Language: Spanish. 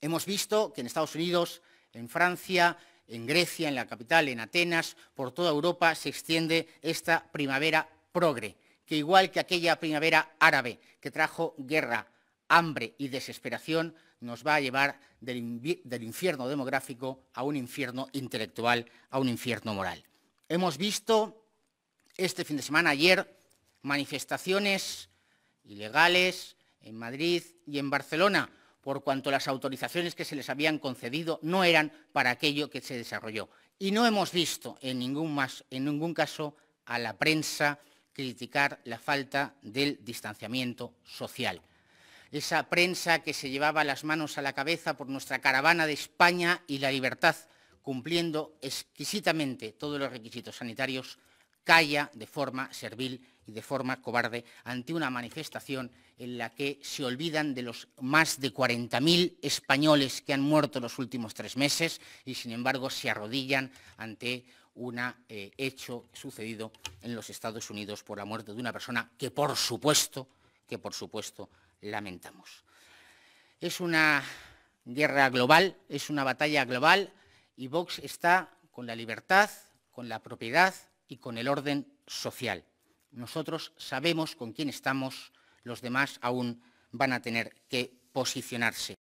Hemos visto que en Estados Unidos, en Francia, en Grecia, en la capital, en Atenas, por toda Europa se extiende esta primavera progre, que igual que aquella primavera árabe que trajo guerra, hambre y desesperación, nos va a llevar del, del infierno demográfico a un infierno intelectual, a un infierno moral. Hemos visto este fin de semana, ayer, manifestaciones ilegales en Madrid y en Barcelona, por cuanto las autorizaciones que se les habían concedido no eran para aquello que se desarrolló. Y no hemos visto en ningún, caso a la prensa criticar la falta del distanciamiento social. Esa prensa que se llevaba las manos a la cabeza por nuestra caravana de España y la libertad, cumpliendo exquisitamente todos los requisitos sanitarios, calla de forma servil y de forma cobarde ante una manifestación en la que se olvidan de los más de 40.000 españoles que han muerto en los últimos tres meses y, sin embargo, se arrodillan ante un eh, hecho sucedido en los Estados Unidos por la muerte de una persona que, por supuesto, que por supuesto lamentamos. Es una guerra global, es una batalla global y Vox está con la libertad, con la propiedad, y con el orden social. Nosotros sabemos con quién estamos, los demás aún van a tener que posicionarse.